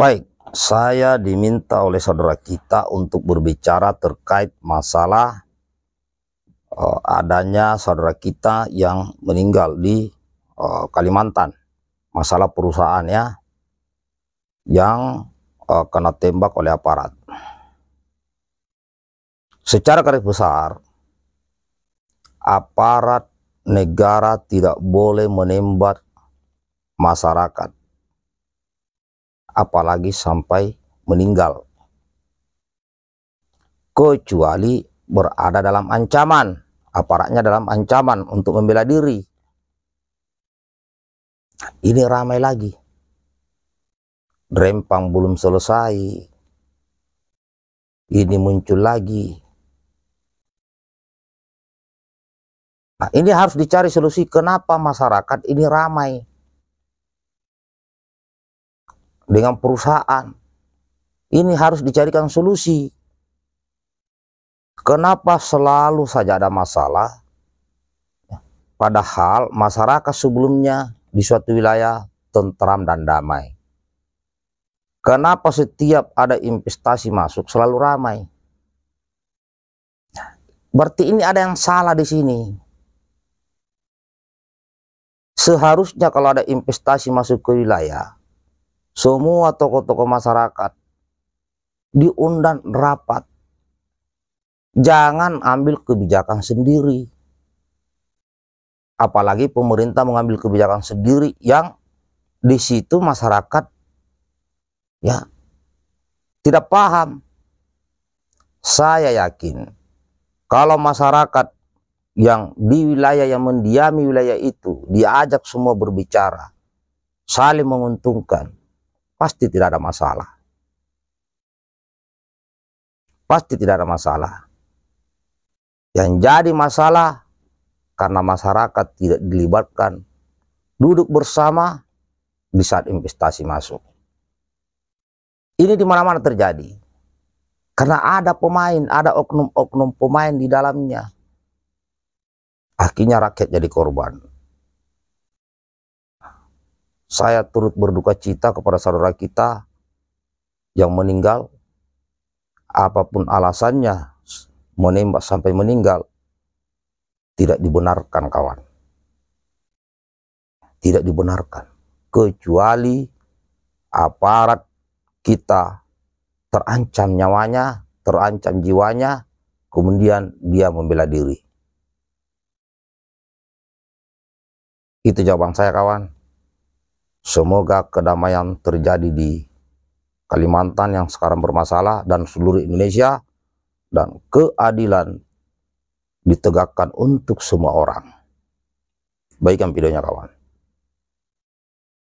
Baik, saya diminta oleh saudara kita untuk berbicara terkait masalah uh, adanya saudara kita yang meninggal di uh, Kalimantan. Masalah perusahaannya yang uh, kena tembak oleh aparat. Secara garis besar, aparat negara tidak boleh menembak masyarakat apalagi sampai meninggal. Kecuali berada dalam ancaman, aparatnya dalam ancaman untuk membela diri. Ini ramai lagi. Rempang belum selesai. Ini muncul lagi. Nah, ini harus dicari solusi kenapa masyarakat ini ramai dengan perusahaan. Ini harus dicarikan solusi. Kenapa selalu saja ada masalah? Ya, padahal masyarakat sebelumnya di suatu wilayah tentram dan damai. Kenapa setiap ada investasi masuk selalu ramai? Ya, berarti ini ada yang salah di sini. Seharusnya kalau ada investasi masuk ke wilayah, semua tokoh-tokoh masyarakat diundang rapat. Jangan ambil kebijakan sendiri. Apalagi pemerintah mengambil kebijakan sendiri yang di situ masyarakat ya tidak paham. Saya yakin kalau masyarakat yang di wilayah yang mendiami wilayah itu diajak semua berbicara, saling menguntungkan, pasti tidak ada masalah. Pasti tidak ada masalah. Yang jadi masalah karena masyarakat tidak dilibatkan duduk bersama di saat investasi masuk. Ini di mana-mana terjadi. Karena ada pemain, ada oknum-oknum pemain di dalamnya. Akhirnya rakyat jadi korban. Saya turut berduka cita kepada saudara kita yang meninggal. Apapun alasannya, menembak sampai meninggal tidak dibenarkan kawan. Tidak dibenarkan kecuali aparat kita terancam nyawanya, terancam jiwanya, kemudian dia membela diri. Itu jawaban saya kawan. Semoga kedamaian terjadi di Kalimantan yang sekarang bermasalah dan seluruh Indonesia dan keadilan ditegakkan untuk semua orang. Baikkan videonya kawan.